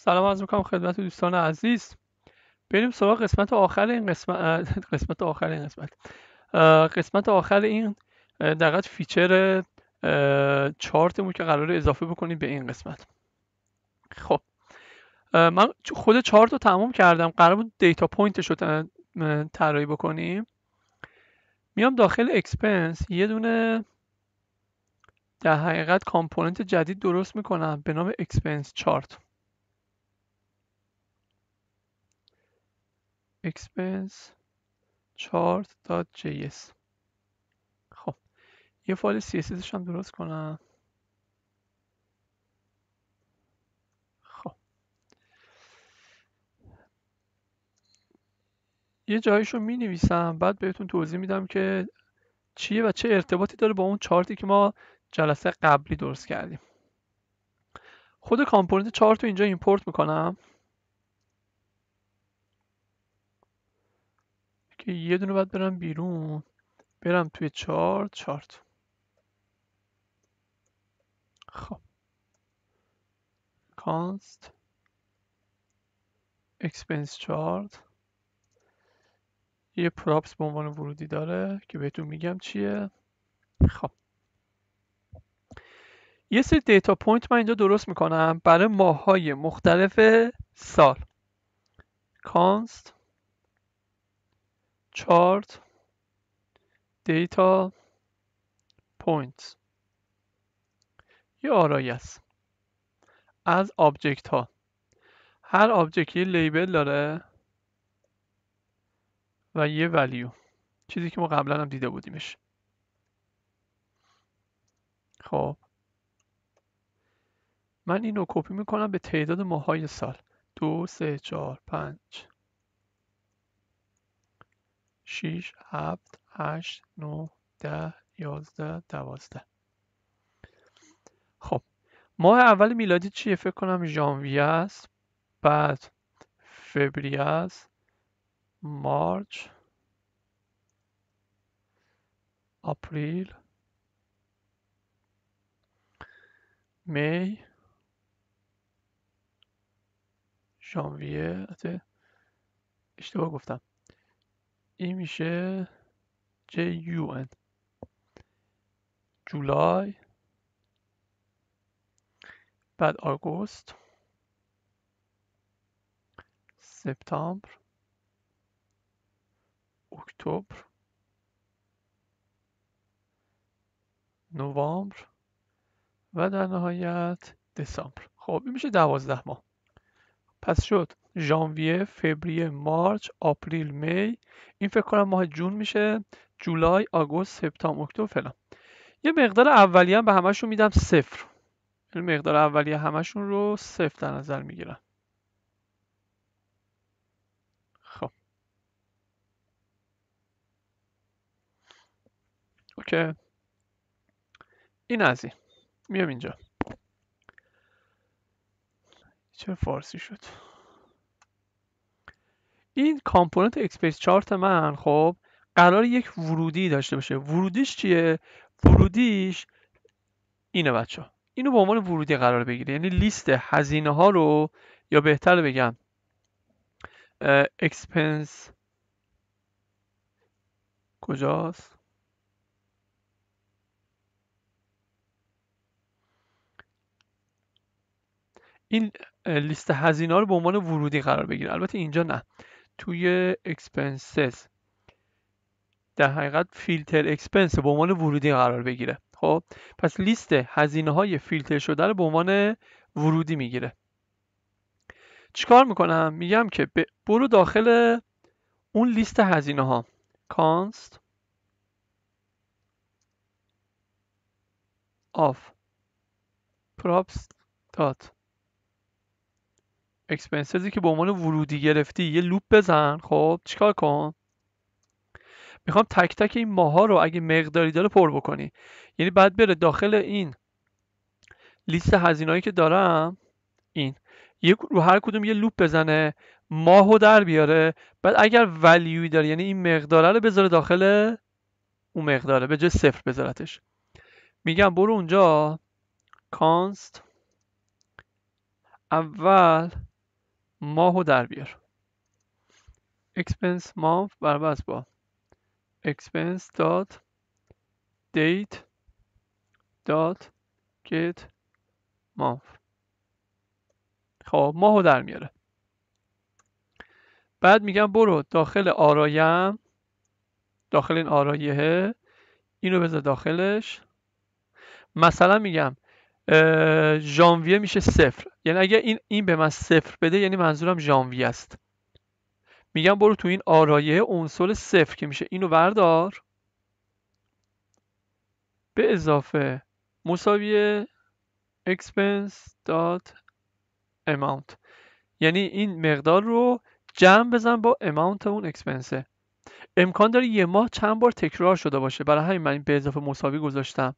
سلام از میکنم خدمت دوستان عزیز بریم سراغ قسمت آخر این قسمت قسمت آخر این قسمت قسمت آخر این دقیقا فیچر چارتمون که قرار اضافه بکنیم به این قسمت خب من خود چارت رو تمام کردم قرار بود دیتا پوینتش رو طراحی بکنیم میام داخل اکسپنس یه دونه در حقیقت کامپوننت جدید درست میکنم به نام اکسپنس چارت expense chart.js خب یه فایل CSS هم درست کنم خب یه جایش رو می نویسم بعد بهتون توضیح میدم که چیه و چه ارتباطی داره با اون چارتی که ما جلسه قبلی درست کردیم خود کامپوننت چارت رو اینجا ایمپورت میکنم که یه دونه باید برم بیرون برم توی چارت چارت خب کانست اکسپنس چارت یه پراپس به عنوان ورودی داره که بهتون میگم چیه خب یه سری دیتا پوینت من اینجا درست میکنم برای های مختلف سال کانست chart دیتا points یه آرای است از آبجکت ها هر آبجکتی لیبل داره و یه ولیو چیزی که ما قبلا هم دیده بودیمش خب من اینو کپی میکنم به تعداد ماهای سال دو سه چهار پنج شیش، هفت، هشت، نه، ده، یازده، دوازده خب ماه اول میلادی چیه فکر کنم ژانویه است بعد فوریه است مارچ آپریل می ژانویه آره، اشتباه گفتم این میشه JUN جولای بعد آگوست سپتامبر اکتبر نوامبر و در نهایت دسامبر خب این میشه دوازده ماه پس شد ژانویه فوریه مارچ آپریل می این فکر کنم ماه جون میشه جولای آگوست سپتامبر اکتبر فلان یه مقدار اولیه هم به همشون میدم صفر این یعنی مقدار اولیه همشون رو صفر در نظر میگیرم خب اوکی این از این میام اینجا چه فارسی شد این کامپوننت اکسپرس چارت من خب قرار یک ورودی داشته باشه ورودیش چیه ورودیش اینه بچه اینو به عنوان ورودی قرار بگیره یعنی لیست هزینه ها رو یا بهتر بگم اکسپنس کجاست این لیست هزینه ها رو به عنوان ورودی قرار بگیره البته اینجا نه توی اکسپنسز در حقیقت فیلتر اکسپنس به عنوان ورودی قرار بگیره خب پس لیست هزینه های فیلتر شده رو به عنوان ورودی میگیره چیکار میکنم میگم که برو داخل اون لیست هزینه ها کانست آف props dot اکسپنسزی که به عنوان ورودی گرفتی یه لوپ بزن خب چیکار کن میخوام تک تک این ماها رو اگه مقداری داره پر بکنی یعنی بعد بره داخل این لیست هزینه‌ای که دارم این یک رو هر کدوم یه لوپ بزنه ماهو در بیاره بعد اگر ولیوی داره یعنی این مقداره رو بذاره داخل اون مقداره به جای صفر بذارتش میگم برو اونجا کانست اول ماهو در بیار expense month برابر با expense dot date dot get month خب ماهو در میاره بعد میگم برو داخل آرایم داخل این آرایه اینو بذار داخلش مثلا میگم ژانویه میشه صفر یعنی اگر این این به من صفر بده یعنی منظورم ژانویه است میگم برو تو این آرایه عنصر صفر که میشه اینو بردار به اضافه مساوی expense دات amount یعنی این مقدار رو جمع بزن با amount اون اکسپنسه امکان داره یه ماه چند بار تکرار شده باشه برای همین من به اضافه مساوی گذاشتم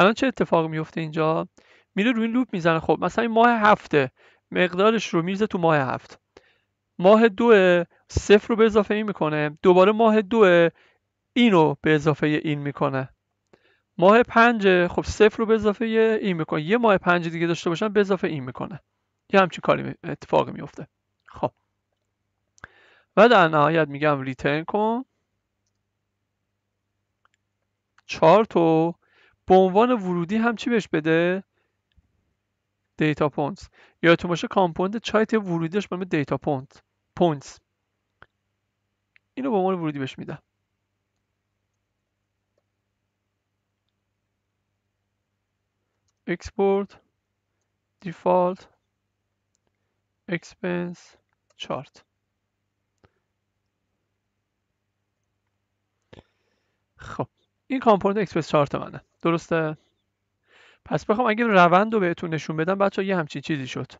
الان چه اتفاق میفته اینجا میره روی این لوپ میزنه خب مثلا این ماه هفته مقدارش رو میریزه تو ماه هفت ماه دو صفر رو به اضافه این میکنه دوباره ماه دو اینو به اضافه این میکنه ماه پنج خب صفر رو به اضافه این میکنه یه ماه پنج دیگه داشته باشن به اضافه این میکنه یه همچین کاری اتفاق میفته خب و در نهایت میگم ریترن کن چهار تو به عنوان ورودی هم چی بهش بده دیتا پونتس یادتون باشه کامپوند چایت ورودیش به دیتا پونت پونتس اینو به عنوان ورودی بهش میدم اکسپورت دیفالت اکسپنس چارت خب این کامپوننت اکسپنس چارت منه درسته پس بخوام اگه روند رو بهتون نشون بدم بچه یه همچین چیزی شد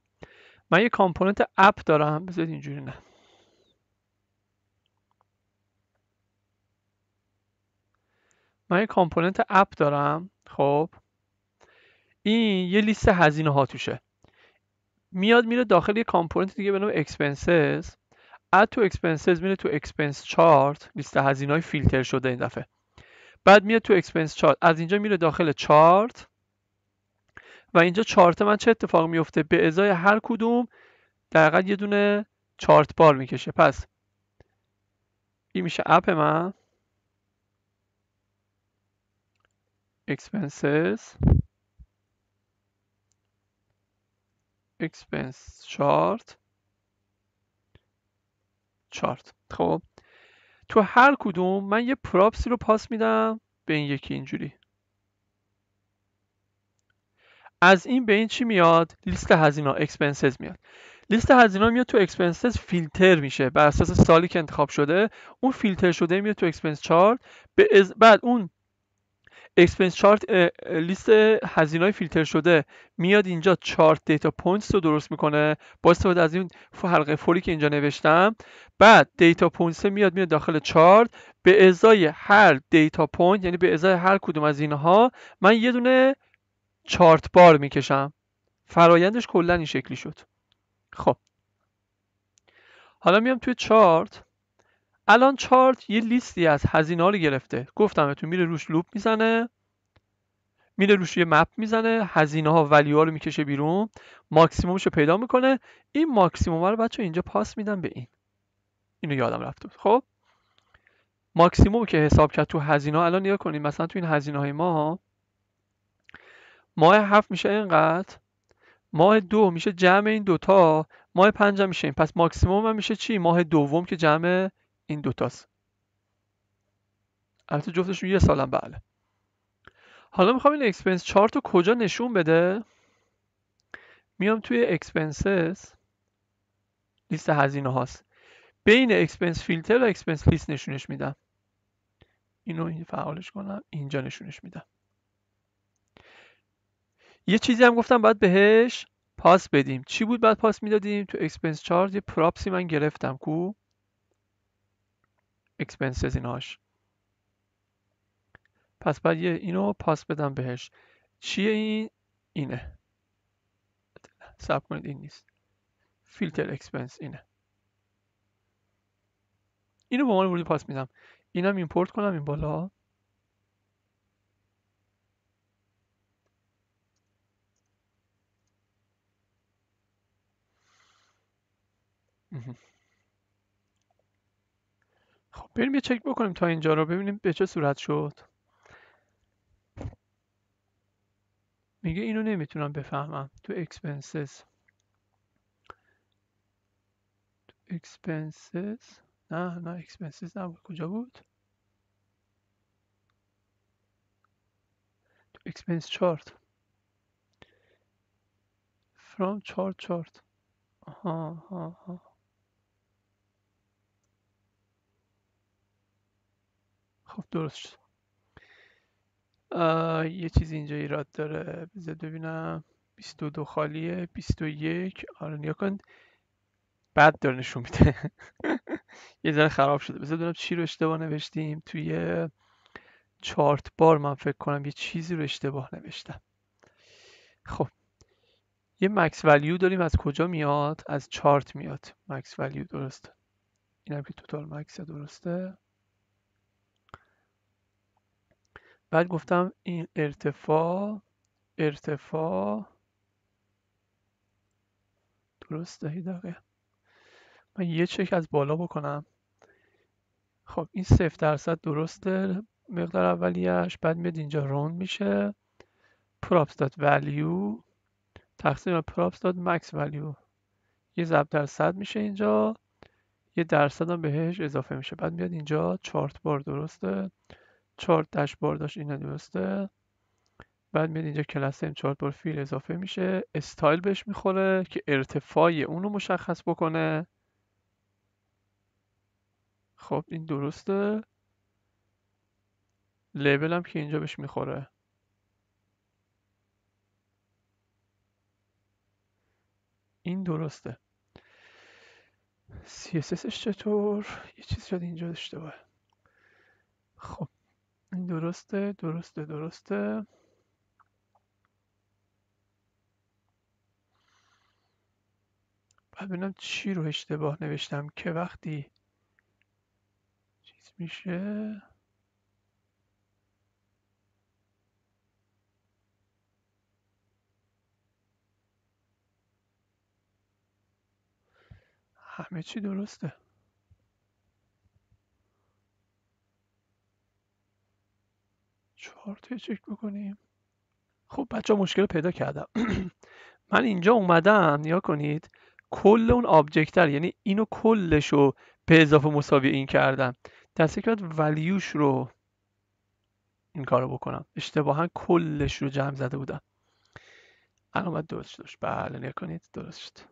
من یه کامپوننت اپ دارم بذارید اینجوری نه من یه کامپوننت اپ دارم خب این یه لیست هزینه ها توشه میاد میره داخل یه کامپوننت دیگه به نام اکسپنسز اد تو اکسپنسز میره تو اکسپنس چارت لیست هزینه های فیلتر شده این دفعه بعد میاد تو اکسپنس چارت از اینجا میره داخل چارت و اینجا چارت من چه اتفاق میفته به ازای هر کدوم دقیقا یه دونه چارت بار میکشه پس این میشه اپ من expenses expense chart چارت خب تو هر کدوم من یه پراپسی رو پاس میدم به این یکی اینجوری از این به این چی میاد لیست هزینه اکسپنسز میاد لیست هزینه میاد تو اکسپنسز فیلتر میشه بر اساس سالی که انتخاب شده اون فیلتر شده میاد تو اکسپنس چارت بعد اون اکسپنس چارت لیست هزینه های فیلتر شده میاد اینجا چارت دیتا پوینتس رو درست میکنه با استفاده از این حلقه فوری که اینجا نوشتم بعد دیتا پوینتس میاد میاد داخل چارت به ازای هر دیتا پوینت یعنی به ازای هر کدوم از اینها من یه دونه چارت بار میکشم فرایندش کلا این شکلی شد خب حالا میام توی چارت الان چارت یه لیستی از هزینه ها رو گرفته گفتم تو میره روش لوپ میزنه میره روش یه مپ میزنه هزینه ها ولیو ها رو میکشه بیرون ماکسیمومش رو پیدا میکنه این ماکسیموم رو بچه اینجا پاس میدم به این اینو یادم رفته بود خب ماکسیموم که حساب کرد تو هزینه ها الان نگاه کنید مثلا تو این هزینه های ما ماه هفت میشه اینقدر ماه دو میشه جمع این دوتا ماه پنج میشه پس ماکسیموم هم میشه چی ماه دوم که جمع این دوتاست البته جفتشون یه سالم بله حالا میخوام این اکسپنس چارت رو کجا نشون بده میام توی اکسپنسز لیست هزینه هاست بین اکسپنس فیلتر و اکسپنس لیست نشونش میدم اینو این فعالش کنم اینجا نشونش میدم یه چیزی هم گفتم باید بهش پاس بدیم چی بود بعد پاس میدادیم تو اکسپنس چارت یه پراپسی من گرفتم کو اکسپنسز ایناش پس بعد یه اینو پاس بدم بهش چیه این اینه سب کنید این نیست فیلتر اکسپنس اینه اینو به عنوان ورودی پاس میدم اینم ایمپورت کنم این بالا بریم یه چک بکنیم تا اینجا رو ببینیم به چه صورت شد میگه اینو نمیتونم بفهمم تو اکسپنسز تو اکسپنسز نه نه expenses نبود کجا بود تو expense chart from chart chart آها آها خب درست شد یه چیزی اینجا ایراد داره بذار ببینم 22 خالیه 21 آره نیا کن بد داره نشون میده یه ذره خراب شده بذار ببینم چی رو اشتباه نوشتیم توی چارت بار من فکر کنم یه چیزی رو اشتباه نوشتم خب یه مکس ولیو داریم از کجا میاد از چارت میاد مکس ولیو درسته اینم که توتال مکس درسته بعد گفتم این ارتفاع ارتفاع درست دهی دقیقه من یه چک از بالا بکنم خب این صفر درصد درسته مقدار اولیش بعد میاد اینجا روند میشه پراپس داد ولیو تقسیم پراپس داد مکس ولیو یه ضرب درصد میشه اینجا یه درصد هم بهش اضافه میشه بعد میاد اینجا چارت بار درسته چارت داشت اینه درسته بعد میاد اینجا کلاس این چارت بار فیل اضافه میشه استایل بهش میخوره که ارتفاع اونو مشخص بکنه خب این درسته لیبل هم که اینجا بهش میخوره این درسته CSSش چطور؟ یه چیز شد اینجا داشته باید خب درسته درسته درسته ببینم چی رو اشتباه نوشتم که وقتی چیز میشه همه چی درسته چهار چک بکنیم خب بچه مشکل پیدا کردم من اینجا اومدم نیا کنید کل اون آبجکتر یعنی اینو کلش رو به اضافه مساوی این کردم که باید ولیوش رو این کار رو بکنم اشتباها کلش رو جمع زده بودم الان باید درست شد بله نیا کنید درست شد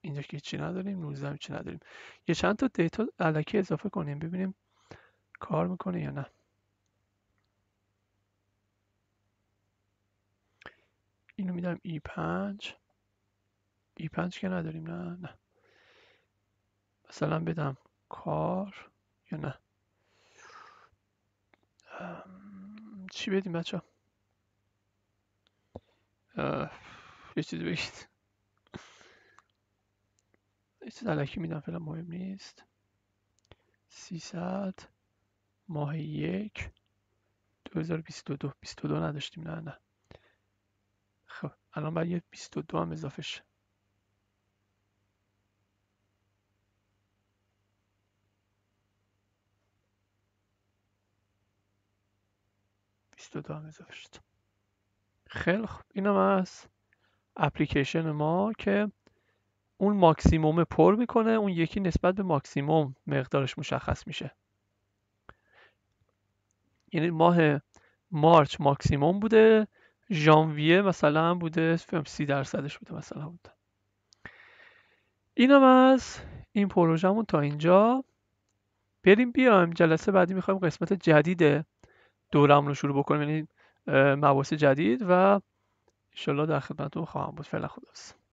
اینجا که چی نداریم هم چی نداریم یه چند تا دیتا علکی اضافه کنیم ببینیم کار میکنه یا نه اینو میدم ای e پنج ای e پنج که نداریم نه نه مثلا بدم کار یا نه چی بدیم بچه یه چیزی بگید یه چیز علکی میدم فعلا مهم نیست 300 ماه یک 2022 22 نداشتیم نه نه خب الان باید 22 هم اضافه شه دو هم اضافه شد خیلی خوب اینم از اپلیکیشن ما که اون ماکسیموم پر میکنه اون یکی نسبت به ماکسیموم مقدارش مشخص میشه یعنی ماه مارچ ماکسیموم بوده ژانویه مثلا بوده سی درصدش بوده مثلا بوده اینم از این پروژهمون تا اینجا بریم بیایم جلسه بعدی میخوایم قسمت جدید دورم رو شروع بکنیم یعنی مباحث جدید و انشاءالله در خدمتتون خواهم بود فعلا خداست